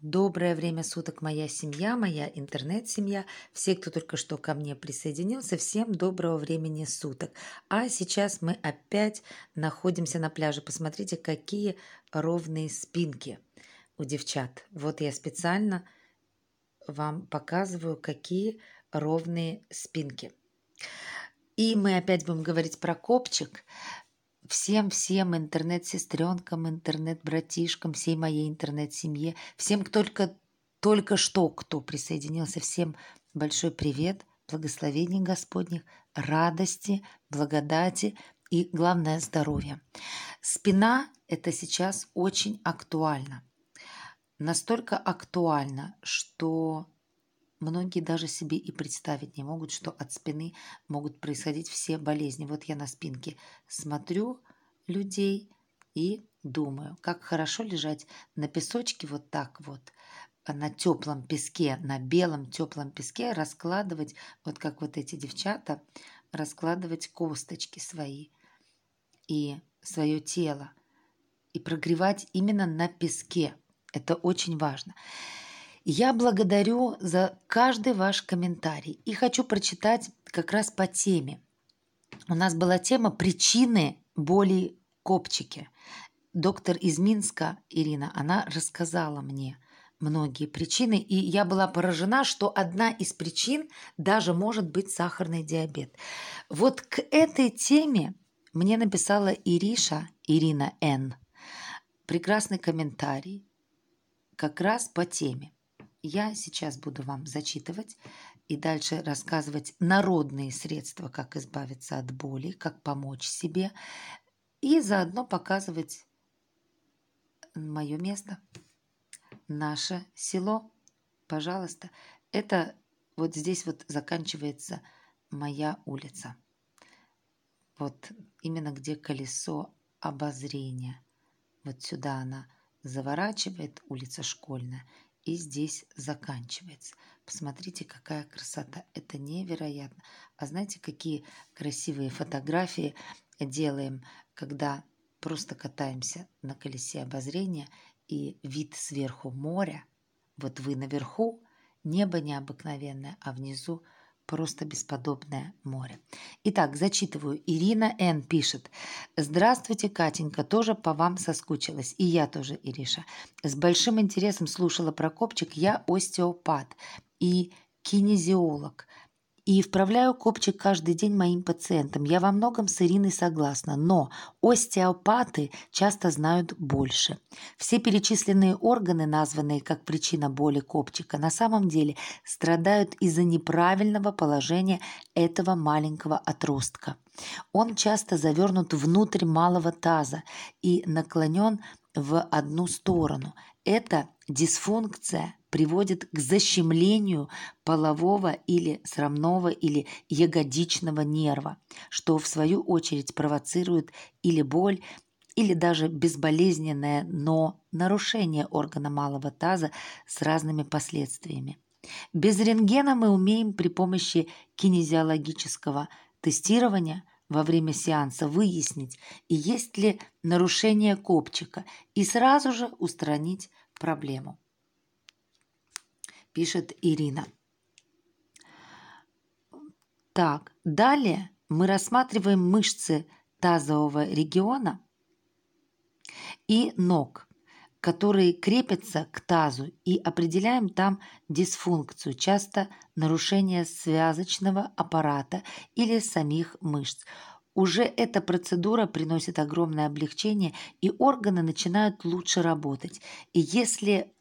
Доброе время суток, моя семья, моя интернет-семья, все, кто только что ко мне присоединился, всем доброго времени суток. А сейчас мы опять находимся на пляже. Посмотрите, какие ровные спинки у девчат. Вот я специально вам показываю, какие ровные спинки. И мы опять будем говорить про копчик всем-всем интернет-сестренкам, интернет-братишкам, всей моей интернет-семье, всем кто только, только что, кто присоединился, всем большой привет, благословений Господних, радости, благодати и, главное, здоровья. Спина – это сейчас очень актуально. Настолько актуально, что Многие даже себе и представить не могут, что от спины могут происходить все болезни. Вот я на спинке смотрю людей и думаю, как хорошо лежать на песочке вот так вот, а на теплом песке, на белом теплом песке раскладывать, вот как вот эти девчата, раскладывать косточки свои и свое тело и прогревать именно на песке. Это очень важно. Я благодарю за каждый ваш комментарий и хочу прочитать как раз по теме. У нас была тема «Причины боли копчики». Доктор из Минска, Ирина, она рассказала мне – многие причины, и я была поражена, что одна из причин даже может быть сахарный диабет. Вот к этой теме мне написала Ириша, Ирина Н. Прекрасный комментарий как раз по теме. Я сейчас буду вам зачитывать и дальше рассказывать народные средства, как избавиться от боли, как помочь себе и заодно показывать мое место, наше село. Пожалуйста, это вот здесь вот заканчивается моя улица. Вот именно где колесо обозрения. Вот сюда она заворачивает, улица школьная и здесь заканчивается. Посмотрите, какая красота. Это невероятно. А знаете, какие красивые фотографии делаем, когда просто катаемся на колесе обозрения и вид сверху моря. Вот вы наверху, небо необыкновенное, а внизу – просто бесподобное море. Итак, зачитываю. Ирина Н. пишет. Здравствуйте, Катенька, тоже по вам соскучилась. И я тоже, Ириша. С большим интересом слушала про копчик. Я остеопат и кинезиолог и вправляю копчик каждый день моим пациентам. Я во многом с Ириной согласна, но остеопаты часто знают больше. Все перечисленные органы, названные как причина боли копчика, на самом деле страдают из-за неправильного положения этого маленького отростка. Он часто завернут внутрь малого таза и наклонен в одну сторону. Это дисфункция приводит к защемлению полового или срамного или ягодичного нерва, что в свою очередь провоцирует или боль, или даже безболезненное, но нарушение органа малого таза с разными последствиями. Без рентгена мы умеем при помощи кинезиологического тестирования во время сеанса выяснить, есть ли нарушение копчика, и сразу же устранить проблему пишет Ирина. Так, далее мы рассматриваем мышцы тазового региона и ног, которые крепятся к тазу и определяем там дисфункцию, часто нарушение связочного аппарата или самих мышц. Уже эта процедура приносит огромное облегчение, и органы начинают лучше работать. И если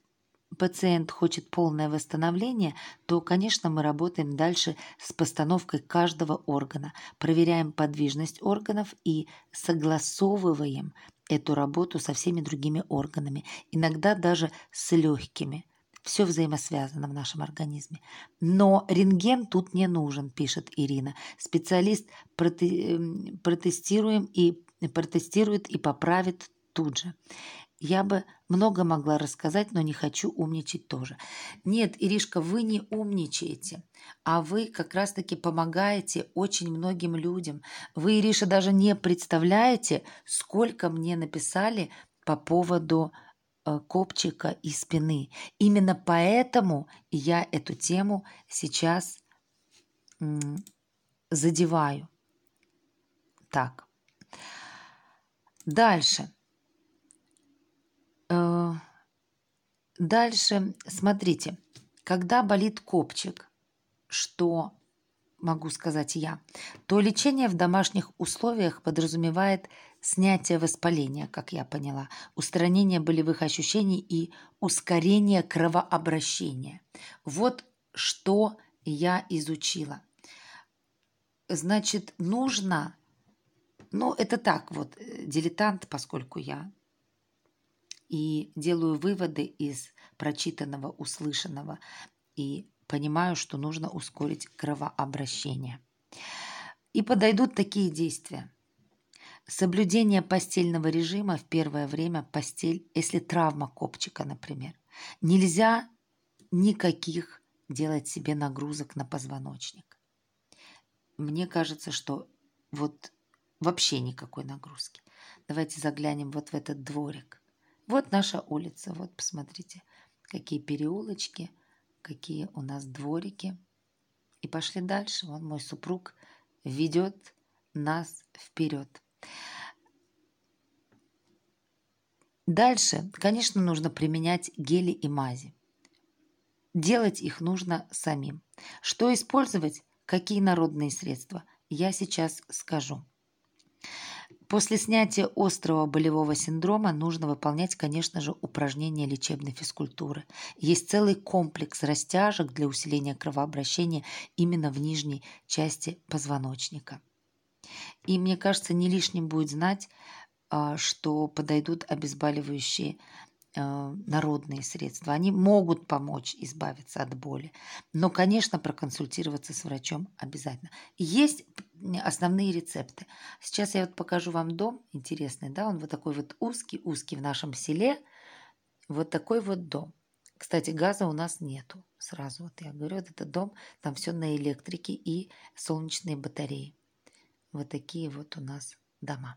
пациент хочет полное восстановление, то, конечно, мы работаем дальше с постановкой каждого органа, проверяем подвижность органов и согласовываем эту работу со всеми другими органами, иногда даже с легкими. Все взаимосвязано в нашем организме. Но рентген тут не нужен, пишет Ирина. Специалист проте... протестируем и протестирует и поправит тут же. Я бы много могла рассказать, но не хочу умничать тоже. Нет, Иришка, вы не умничаете, а вы как раз-таки помогаете очень многим людям. Вы, Ириша, даже не представляете, сколько мне написали по поводу э, копчика и спины. Именно поэтому я эту тему сейчас задеваю. Так. Дальше. Э, дальше, смотрите, когда болит копчик, что могу сказать я, то лечение в домашних условиях подразумевает снятие воспаления, как я поняла, устранение болевых ощущений и ускорение кровообращения. Вот что я изучила. Значит, нужно, ну это так вот, э, дилетант, поскольку я и делаю выводы из прочитанного, услышанного и понимаю, что нужно ускорить кровообращение. И подойдут такие действия. Соблюдение постельного режима в первое время постель, если травма копчика, например. Нельзя никаких делать себе нагрузок на позвоночник. Мне кажется, что вот вообще никакой нагрузки. Давайте заглянем вот в этот дворик. Вот наша улица, вот посмотрите, какие переулочки, какие у нас дворики. И пошли дальше, Вот мой супруг ведет нас вперед. Дальше, конечно, нужно применять гели и мази. Делать их нужно самим. Что использовать, какие народные средства, я сейчас скажу. После снятия острого болевого синдрома нужно выполнять, конечно же, упражнения лечебной физкультуры. Есть целый комплекс растяжек для усиления кровообращения именно в нижней части позвоночника. И мне кажется, не лишним будет знать, а, что подойдут обезболивающие Э, народные средства. Они могут помочь избавиться от боли, но, конечно, проконсультироваться с врачом обязательно. Есть основные рецепты. Сейчас я вот покажу вам дом интересный, да, он вот такой вот узкий-узкий в нашем селе, вот такой вот дом. Кстати, газа у нас нету сразу, вот я говорю, вот это дом, там все на электрике и солнечные батареи. Вот такие вот у нас дома.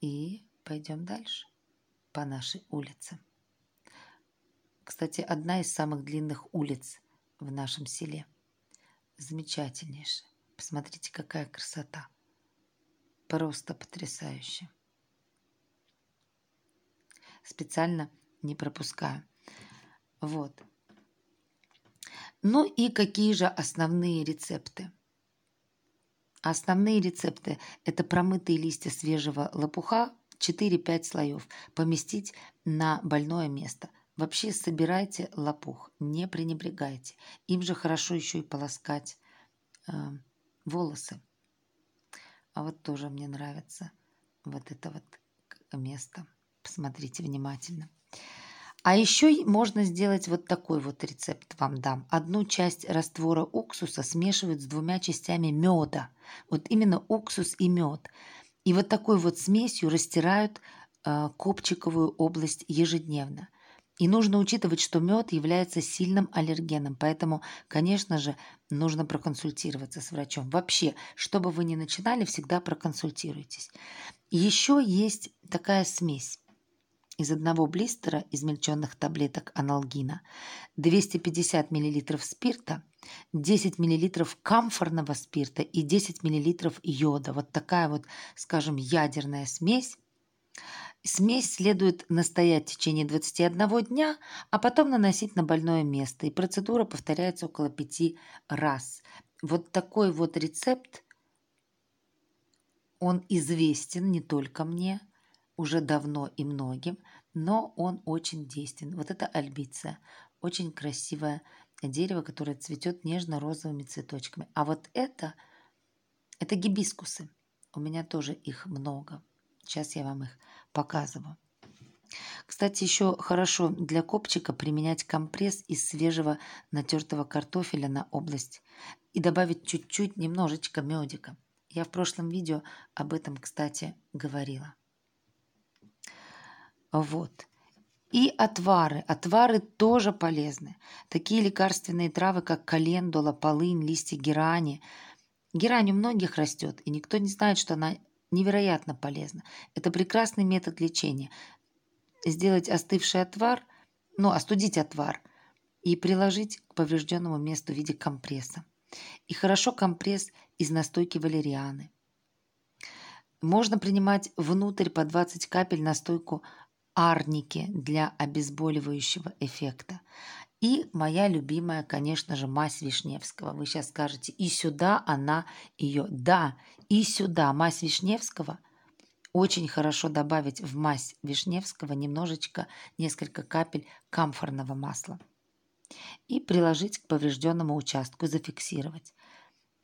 И пойдем дальше по нашей улице. Кстати, одна из самых длинных улиц в нашем селе. Замечательнейшая. Посмотрите, какая красота. Просто потрясающе. Специально не пропускаю. Вот. Ну и какие же основные рецепты? Основные рецепты – это промытые листья свежего лопуха 4-5 слоев поместить на больное место. Вообще собирайте лопух, не пренебрегайте. Им же хорошо еще и полоскать э, волосы. А вот тоже мне нравится вот это вот место. Посмотрите внимательно. А еще можно сделать вот такой вот рецепт вам дам. Одну часть раствора уксуса смешивают с двумя частями меда. Вот именно уксус и мед. И вот такой вот смесью растирают а, копчиковую область ежедневно. И нужно учитывать, что мед является сильным аллергеном, поэтому, конечно же, нужно проконсультироваться с врачом. Вообще, что бы вы ни начинали, всегда проконсультируйтесь. Еще есть такая смесь из одного блистера измельченных таблеток аналгина, 250 мл спирта, 10 мл камфорного спирта и 10 мл йода. Вот такая вот, скажем, ядерная смесь. Смесь следует настоять в течение 21 дня, а потом наносить на больное место. И процедура повторяется около 5 раз. Вот такой вот рецепт, он известен не только мне, уже давно и многим, но он очень действен. Вот это альбиция, очень красивое дерево, которое цветет нежно-розовыми цветочками. А вот это, это гибискусы. У меня тоже их много. Сейчас я вам их показываю. Кстати, еще хорошо для копчика применять компресс из свежего натертого картофеля на область и добавить чуть-чуть немножечко медика. Я в прошлом видео об этом, кстати, говорила. Вот. И отвары. Отвары тоже полезны. Такие лекарственные травы, как календула, полынь, листья герани. Герань у многих растет, и никто не знает, что она невероятно полезна. Это прекрасный метод лечения. Сделать остывший отвар, ну, остудить отвар и приложить к поврежденному месту в виде компресса. И хорошо компресс из настойки валерианы. Можно принимать внутрь по 20 капель настойку арники для обезболивающего эффекта. И моя любимая, конечно же, мазь Вишневского. Вы сейчас скажете, и сюда она ее. Да, и сюда мазь Вишневского – очень хорошо добавить в мазь вишневского немножечко, несколько капель камфорного масла и приложить к поврежденному участку, зафиксировать.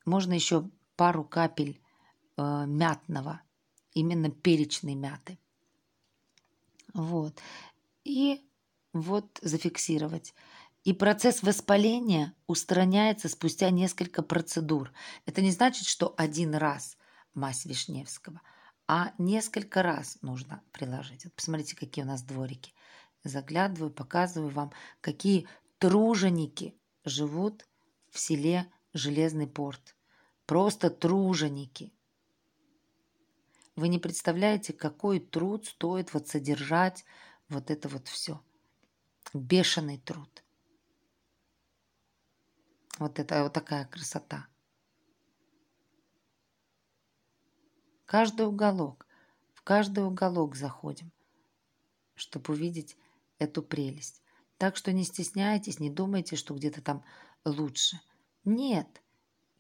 Можно еще пару капель э, мятного, именно перечной мяты. Вот. И вот зафиксировать. И процесс воспаления устраняется спустя несколько процедур. Это не значит, что один раз мазь Вишневского, а несколько раз нужно приложить. Вот посмотрите, какие у нас дворики. Заглядываю, показываю вам, какие труженики живут в селе Железный порт. Просто труженики. Вы не представляете, какой труд стоит вот содержать вот это вот все. Бешеный труд. Вот это вот такая красота. Каждый уголок, в каждый уголок заходим, чтобы увидеть эту прелесть. Так что не стесняйтесь, не думайте, что где-то там лучше. Нет –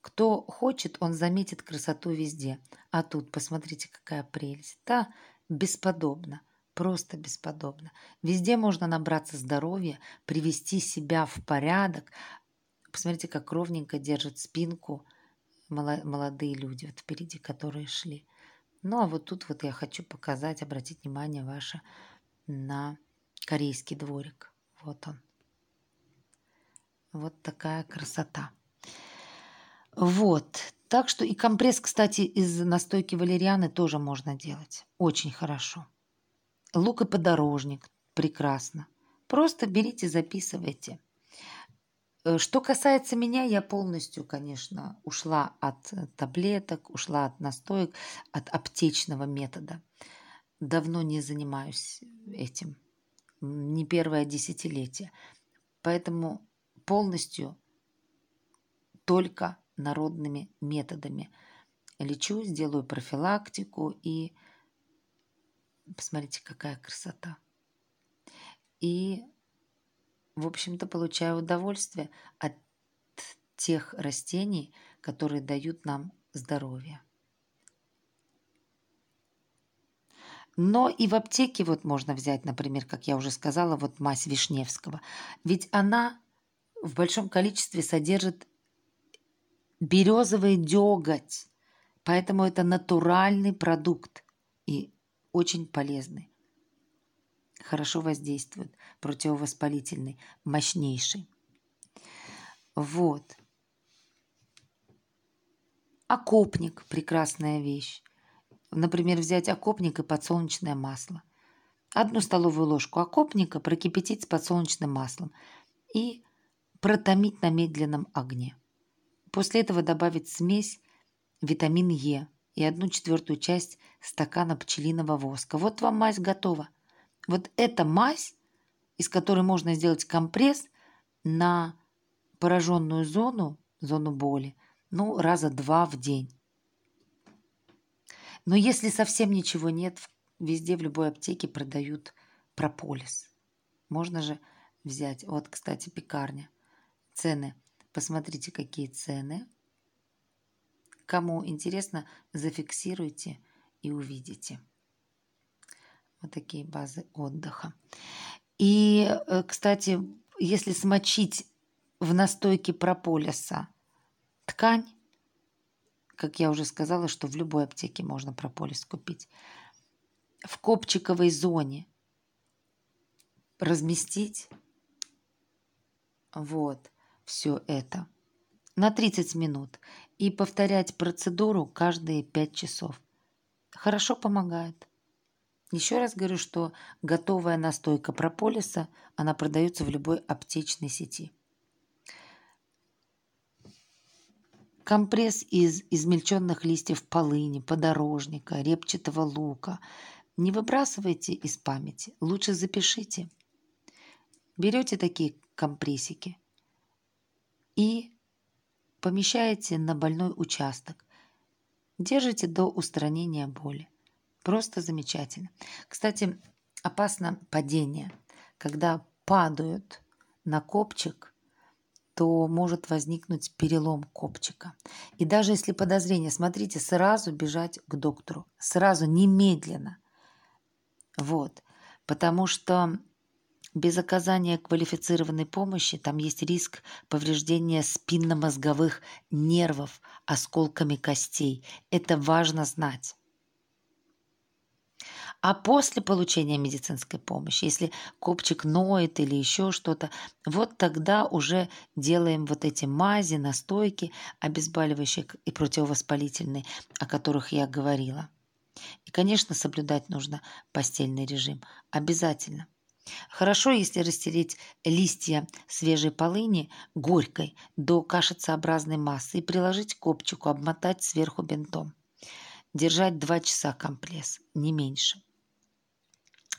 кто хочет, он заметит красоту везде. А тут, посмотрите, какая прелесть. Та бесподобна, просто бесподобна. Везде можно набраться здоровья, привести себя в порядок. Посмотрите, как ровненько держат спинку молодые люди, вот впереди которые шли. Ну, а вот тут вот я хочу показать, обратить внимание ваше на корейский дворик. Вот он. Вот такая красота. Вот. Так что и компресс, кстати, из настойки валерианы тоже можно делать. Очень хорошо. Лук и подорожник. Прекрасно. Просто берите, записывайте. Э, что касается меня, я полностью, конечно, ушла от таблеток, ушла от настоек, от аптечного метода. Давно не занимаюсь этим. Не первое десятилетие. Поэтому полностью только народными методами. Лечу, сделаю профилактику и... Посмотрите, какая красота. И, в общем-то, получаю удовольствие от тех растений, которые дают нам здоровье. Но и в аптеке вот можно взять, например, как я уже сказала, вот мазь Вишневского. Ведь она в большом количестве содержит березовый деготь. Поэтому это натуральный продукт и очень полезный. Хорошо воздействует, противовоспалительный, мощнейший. Вот. Окопник – прекрасная вещь. Например, взять окопник и подсолнечное масло. Одну столовую ложку окопника прокипятить с подсолнечным маслом и протомить на медленном огне – После этого добавить смесь витамин Е и одну четвертую часть стакана пчелиного воска. Вот вам мазь готова. Вот эта мазь, из которой можно сделать компресс на пораженную зону, зону боли, ну, раза два в день. Но если совсем ничего нет, везде в любой аптеке продают прополис. Можно же взять. Вот, кстати, пекарня. Цены Посмотрите, какие цены. Кому интересно, зафиксируйте и увидите. Вот такие базы отдыха. И, э, кстати, если смочить в настойке прополиса ткань, как я уже сказала, что в любой аптеке можно прополис купить, в копчиковой зоне разместить, вот – все это на 30 минут и повторять процедуру каждые 5 часов. Хорошо помогает. Еще раз говорю, что готовая настойка прополиса, она продается в любой аптечной сети. Компресс из измельченных листьев полыни, подорожника, репчатого лука. Не выбрасывайте из памяти, лучше запишите. Берете такие компрессики – и помещаете на больной участок. Держите до устранения боли. Просто замечательно. Кстати, опасно падение. Когда падают на копчик, то может возникнуть перелом копчика. И даже если подозрение, смотрите, сразу бежать к доктору. Сразу, немедленно. Вот. Потому что без оказания квалифицированной помощи там есть риск повреждения спинномозговых нервов осколками костей. Это важно знать. А после получения медицинской помощи, если копчик ноет или еще что-то, вот тогда уже делаем вот эти мази, настойки обезболивающие и противовоспалительные, о которых я говорила. И, конечно, соблюдать нужно постельный режим. Обязательно. Хорошо, если растереть листья свежей полыни горькой до кашицеобразной массы и приложить к копчику, обмотать сверху бинтом. Держать 2 часа комплекс не меньше.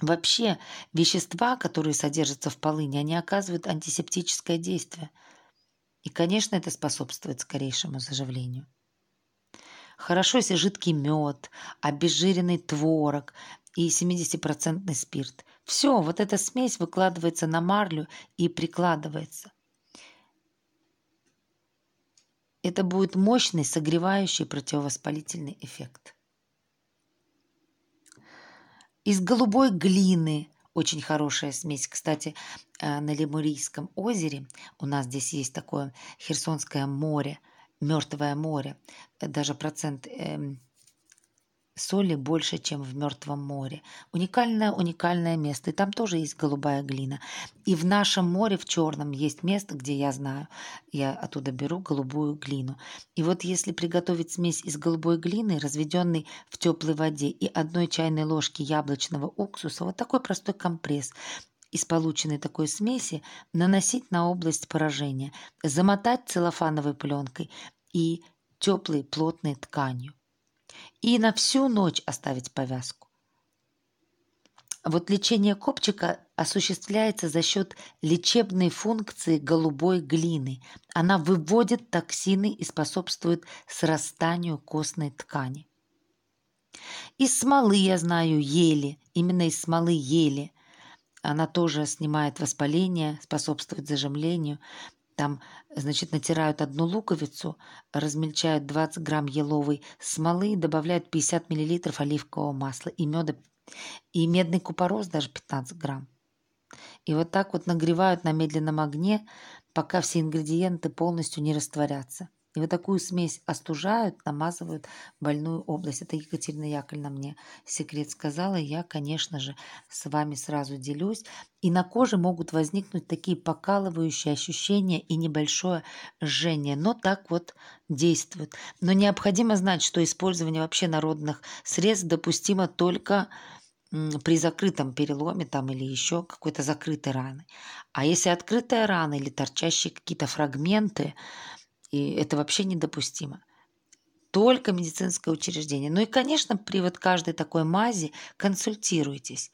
Вообще, вещества, которые содержатся в полыне, они оказывают антисептическое действие. И, конечно, это способствует скорейшему заживлению. Хорошо, если жидкий мед, обезжиренный творог, и 70% спирт. Все, вот эта смесь выкладывается на марлю и прикладывается. Это будет мощный согревающий противовоспалительный эффект. Из голубой глины очень хорошая смесь. Кстати, э, на Лемурийском озере у нас здесь есть такое Херсонское море, мертвое море. Даже процент эм, Соли больше, чем в Мертвом море. Уникальное-уникальное место. И там тоже есть голубая глина. И в нашем море, в Черном, есть место, где я знаю. Я оттуда беру голубую глину. И вот если приготовить смесь из голубой глины, разведенной в теплой воде, и одной чайной ложки яблочного уксуса, вот такой простой компресс, из полученной такой смеси наносить на область поражения, замотать целлофановой пленкой и теплой плотной тканью и на всю ночь оставить повязку. Вот лечение копчика осуществляется за счет лечебной функции голубой глины. Она выводит токсины и способствует срастанию костной ткани. Из смолы я знаю ели, именно из смолы ели. Она тоже снимает воспаление, способствует зажимлению. Там, значит, натирают одну луковицу, размельчают 20 грамм еловой смолы, добавляют 50 миллилитров оливкового масла и меда, и медный купорос даже 15 грамм. И вот так вот нагревают на медленном огне, пока все ингредиенты полностью не растворятся. И вот такую смесь остужают, намазывают больную область. Это Екатерина Яковлевна мне секрет сказала. Я, конечно же, с вами сразу делюсь. И на коже могут возникнуть такие покалывающие ощущения и небольшое жжение. Но так вот действует. Но необходимо знать, что использование вообще народных средств допустимо только при закрытом переломе там или еще какой-то закрытой раны. А если открытая рана или торчащие какие-то фрагменты, и это вообще недопустимо. Только медицинское учреждение. Ну и, конечно, при вот каждой такой мази консультируйтесь.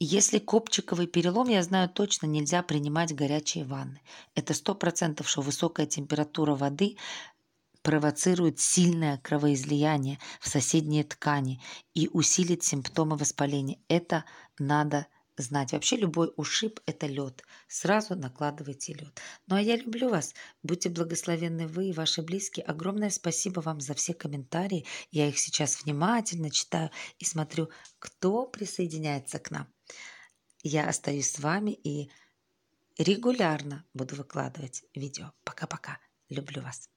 Если копчиковый перелом, я знаю точно, нельзя принимать горячие ванны. Это сто процентов что высокая температура воды провоцирует сильное кровоизлияние в соседние ткани и усилит симптомы воспаления. Это надо знать. Вообще любой ушиб – это лед. Сразу накладывайте лед. Ну а я люблю вас. Будьте благословенны вы и ваши близкие. Огромное спасибо вам за все комментарии. Я их сейчас внимательно читаю и смотрю, кто присоединяется к нам. Я остаюсь с вами и регулярно буду выкладывать видео. Пока-пока. Люблю вас.